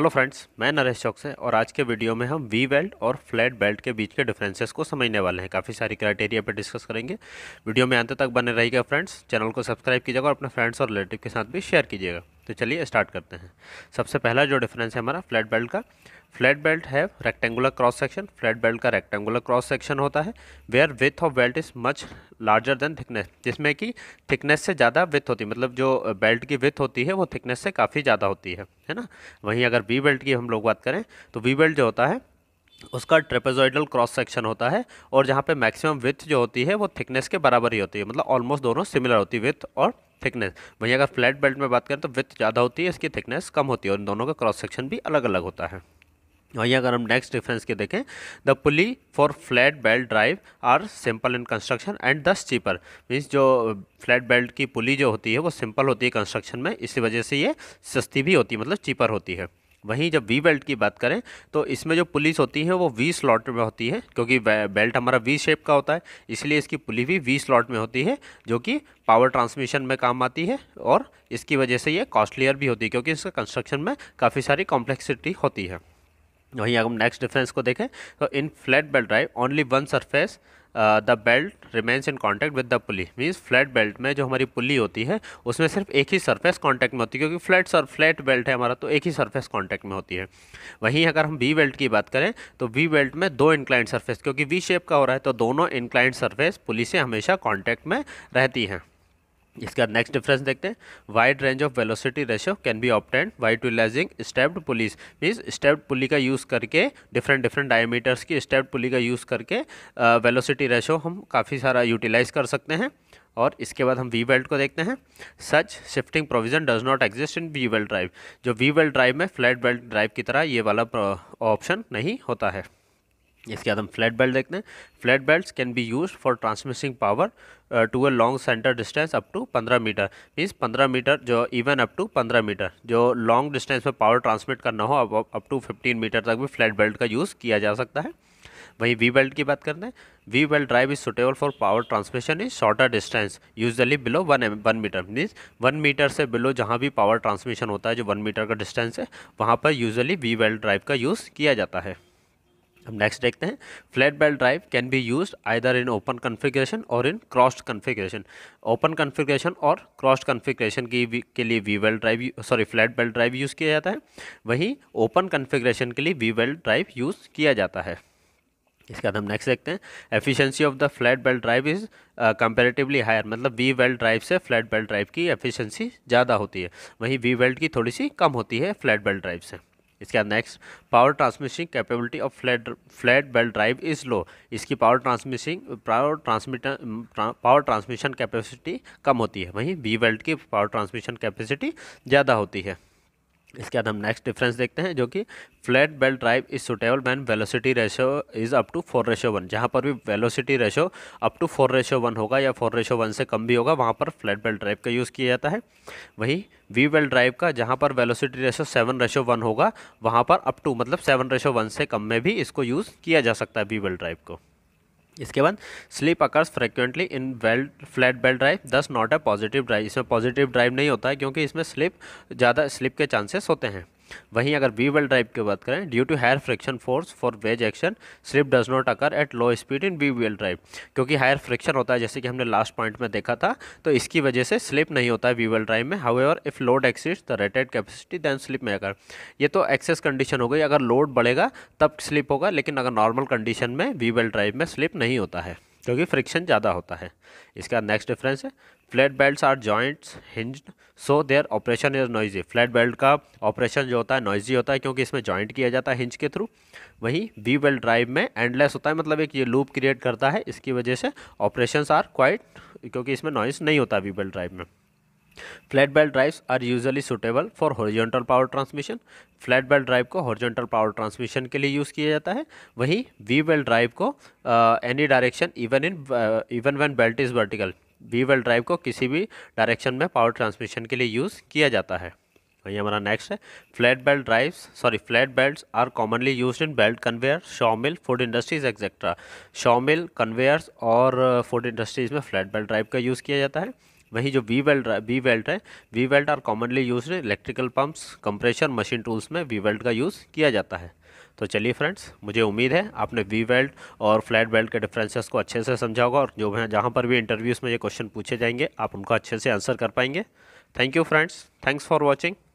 hello friends मैं नरेश चौक से और आज के वीडियो में हम वी बेल्ट और फ्लैट बेल्ट के बीच के डिफरेंसेस को समझने वाले हैं काफ़ी सारी क्राइटेरिया पर डिस्कस करेंगे वीडियो में अंत तक बने रहिएगा फ्रेंड्स चैनल को सब्सक्राइब कीजिएगा और अपने फ्रेंड्स और रिलेटिव के साथ भी शेयर कीजिएगा तो चलिए स्टार्ट करते हैं सबसे पहला जो डिफरेंस है हमारा फ्लैट बेल्ट का फ्लैट बेल्ट है rectangular cross section flat belt का रेक्टेंगुलर क्रॉस सेक्शन होता है where width of belt is much larger than thickness जिसमें कि थिकनेस से ज़्यादा विथ होती है मतलब जो बेल्ट की विथ होती है वो थिकनेस से काफ़ी ज़्यादा होती है है ना वहीं अगर वी बेल्ट की हम लोग बात करें तो वी बेल्ट जो होता है उसका ट्रेपेजॉइडल क्रॉस सेक्शन होता है और जहाँ पे मैक्सिमम विथ जो होती है वो थिकनेस के बराबर ही होती है मतलब ऑलमोस्ट दोनों सिमिलर होती है विथ और थिकनेस वहीं अगर फ्लैट बेल्ट में बात करें तो विथ ज़्यादा होती है इसकी थिकनेस कम होती है और इन दोनों का क्रॉस सेक्शन भी अलग अलग होता है वहीं अगर हम नेक्स्ट डिफरेंस के देखें the pulley for flat belt drive are simple in construction and thus cheaper means जो फ्लैट बेल्ट की पुली जो होती है वो सिंपल होती है कंस्ट्रक्शन में इसी वजह से ये सस्ती भी होती है मतलब चीपर होती है वहीं जब वी बेल्ट की बात करें तो इसमें जो पुलिस होती है वो वी स्लॉट में होती है क्योंकि बेल्ट हमारा वी शेप का होता है इसलिए इसकी पुली भी वी स्लॉट में होती है जो कि पावर ट्रांसमिशन में काम आती है और इसकी वजह से ये कॉस्टलियर भी होती है क्योंकि इसका कंस्ट्रक्शन में काफ़ी सारी कॉम्प्लेक्सिटी होती है वहीं अगर हम नेक्स्ट डिफरेंस को देखें तो in flat belt drive only one surface the belt remains in contact with the pulley means flat belt में जो हमारी पुली होती है उसमें सिर्फ एक ही सरफेस कॉन्टैक्ट में होती है क्योंकि फ्लैट सर फ्लैट बेल्ट है हमारा तो एक ही सरफेस कॉन्टैक्ट में होती है वहीं अगर हम वी बेल्ट की बात करें तो वी बेल्ट में दो इंक्लाइंट सर्फेस क्योंकि वी शेप का हो रहा है तो दोनों इंक्लाइंट सर्फेस पुली से हमेशा कॉन्टैक्ट में रहती हैं इसका नेक्स्ट डिफरेंस देखते हैं wide range of velocity ratio can be obtained by utilizing stepped pulleys means stepped pulley का यूज़ करके डिफरेंट डिफरेंट डायमीटर्स की स्टेप्ड पुली का यूज़ करके वेलोसिटी रेशो रेशियो हम काफ़ी सारा यूटिलाइज कर सकते हैं और इसके बाद हम वी वेल्ट को देखते हैं such shifting provision does not exist in V belt drive जो वी वेल्ट ड्राइव में फ्लैट बेल्ट ड्राइव की तरह ये वाला ऑप्शन नहीं होता है इसके बाद हम फ्लैट बेल्ट देखते हैं flat belt can be use for transmitting power to a long centre distance up to पंद्रह मीटर मीन्स पंद्रह मीटर जो इवन अप टू पंद्रह मीटर जो लॉन्ग डिस्टेंस में पावर ट्रांसमिट करना हो अब अप टू फिफ्टीन मीटर तक भी फ्लैट बेल्ट का यूज़ किया जा सकता है वहीं वी बेल्ट की बात करते हैं V belt drive is suitable for power transmission is shorter distance usually below one M one metre means one metre से बिलो जहाँ भी पावर ट्रांसमिशन होता है जो वन मीटर का डिस्टेंस है वहाँ पर यूजली वी बेल्ट ड्राइव का यूज़ किया जाता है हम नेक्स्ट देखते हैं flat belt drive can be use either in open configuration और in crossed configuration open configuration और क्रॉस्ड कन्फिग्रेशन की के लिए V belt drive sorry flat belt drive use किया जाता है वहीं ओपन कन्फिग्रेशन के लिए वी वेल्ट ड्राइव यूज़ किया जाता है इसके बाद हम नेक्स्ट देखते हैं efficiency of the flat belt drive is comparatively higher मतलब वी वेल्ट ड्राइव से फ्लैट बेल्ट ड्राइव की एफिशिएंसी ज़्यादा होती है वहीं वी वेल्ट की थोड़ी सी कम होती है फ्लैट बेल्ट ड्राइव से इसके बाद next power transmission capability of flat flat belt drive is low इसकी power transmission power transmitter power transmission capacity कम होती है वहीं बी बेल्ट की पावर ट्रांसमिशन कैपेसिटी ज़्यादा होती है इसके बाद हम नेक्स्ट डिफरेंस देखते हैं जो कि flat belt drive is suitable man velocity ratio is up to four ratio one जहाँ पर भी velocity ratio up to four ratio one होगा या फोर रेशो वन से कम भी होगा वहाँ पर फ्लैट बेल्ट ड्राइव का यूज़ किया जाता है वही वी बेल्ट ड्राइव का जहाँ पर velocity ratio seven ratio one होगा वहाँ पर अप टू मतलब सेवन रेशो वन से कम में भी इसको यूज़ किया जा सकता है वी बेल्ट ड्राइव को इसके बाद slip occurs frequently in belt flat belt drive thus not a positive drive इसमें पॉजिटिव ड्राइव नहीं होता है क्योंकि इसमें स्लिप ज़्यादा स्लिप के चांसेस होते हैं वहीं अगर वी वेल ड्राइव की बात करें due to higher friction force for wedge action slip does not occur at low speed in V वेल ड्राइव क्योंकि हायर फ्रिक्शन होता है जैसे कि हमने लास्ट पॉइंट में देखा था तो इसकी वजह से स्लिप नहीं होता है वी वेल ड्राइव में how if load exist the rated capacity then slip may occur ये तो एक्सेस कंडीशन हो गई अगर लोड बढ़ेगा तब स्लिप होगा लेकिन अगर नॉर्मल कंडीशन में वी वेल ड्राइव में स्लिप नहीं होता है क्योंकि फ्रिक्शन ज़्यादा होता है इसका नेक्स्ट डिफरेंस है flat belt are joints hinge so their operation is noisy flat belt का ऑपरेशन जो होता है नॉइजी होता है क्योंकि इसमें जॉइंट किया जाता है हिंज के थ्रू वहीं वी वेल ड्राइव में एंडलेस होता है मतलब एक ये लूप क्रिएट करता है इसकी वजह से ऑपरेशन आर क्वाइट क्योंकि इसमें नॉइज नहीं होता वी वेल ड्राइव में flat belt drives are usually suitable for horizontal power transmission flat belt drive को हॉरिजॉन्टल पावर ट्रांसमिशन के लिए यूज़ किया जाता है वहीं वी बेल्ट ड्राइव को any direction even in even one belt is vertical V belt drive को किसी भी डायरेक्शन में पावर ट्रांसमिशन के लिए यूज़ किया जाता है वही हमारा नेक्स्ट है flat belt drives sorry flat belts are commonly use in belt conveyor sawmill food industries etcetera sawmill conveyors और फूड इंडस्ट्रीज़ में फ्लैट बेल्ट ड्राइव का यूज़ किया जाता है वही जो वी वेल्ट वी वेल्ट है V belt are commonly use electrical pumps compressor machine tools में वी वेल्ट का यूज़ किया जाता है तो चलिए फ्रेंड्स मुझे उम्मीद है आपने वी वेल्ट और फ्लैट बेल्ट के डिफरेंसेस को अच्छे से समझा होगा और जो है जहाँ पर भी इंटरव्यूज़ में ये क्वेश्चन पूछे जाएंगे आप उनका अच्छे से आंसर कर पाएंगे thank you friends thanks for watching